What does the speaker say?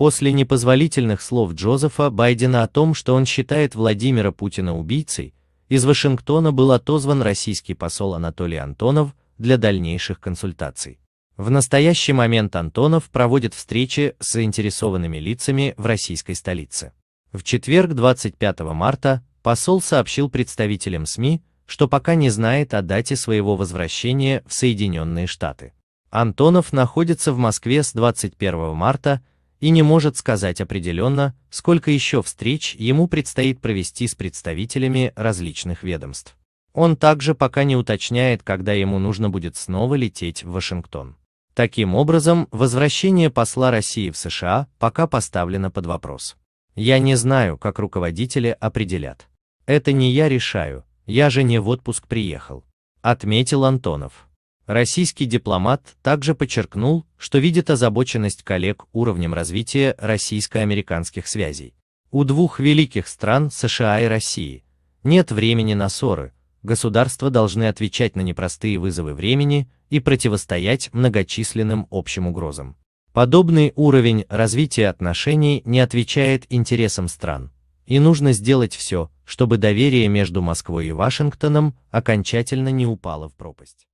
После непозволительных слов Джозефа Байдена о том, что он считает Владимира Путина убийцей, из Вашингтона был отозван российский посол Анатолий Антонов для дальнейших консультаций. В настоящий момент Антонов проводит встречи с заинтересованными лицами в российской столице. В четверг 25 марта посол сообщил представителям СМИ, что пока не знает о дате своего возвращения в Соединенные Штаты. Антонов находится в Москве с 21 марта и не может сказать определенно, сколько еще встреч ему предстоит провести с представителями различных ведомств. Он также пока не уточняет, когда ему нужно будет снова лететь в Вашингтон. Таким образом, возвращение посла России в США пока поставлено под вопрос. Я не знаю, как руководители определят. Это не я решаю, я же не в отпуск приехал. Отметил Антонов. Российский дипломат также подчеркнул, что видит озабоченность коллег уровнем развития российско-американских связей. У двух великих стран США и России нет времени на ссоры, государства должны отвечать на непростые вызовы времени и противостоять многочисленным общим угрозам. Подобный уровень развития отношений не отвечает интересам стран, и нужно сделать все, чтобы доверие между Москвой и Вашингтоном окончательно не упало в пропасть.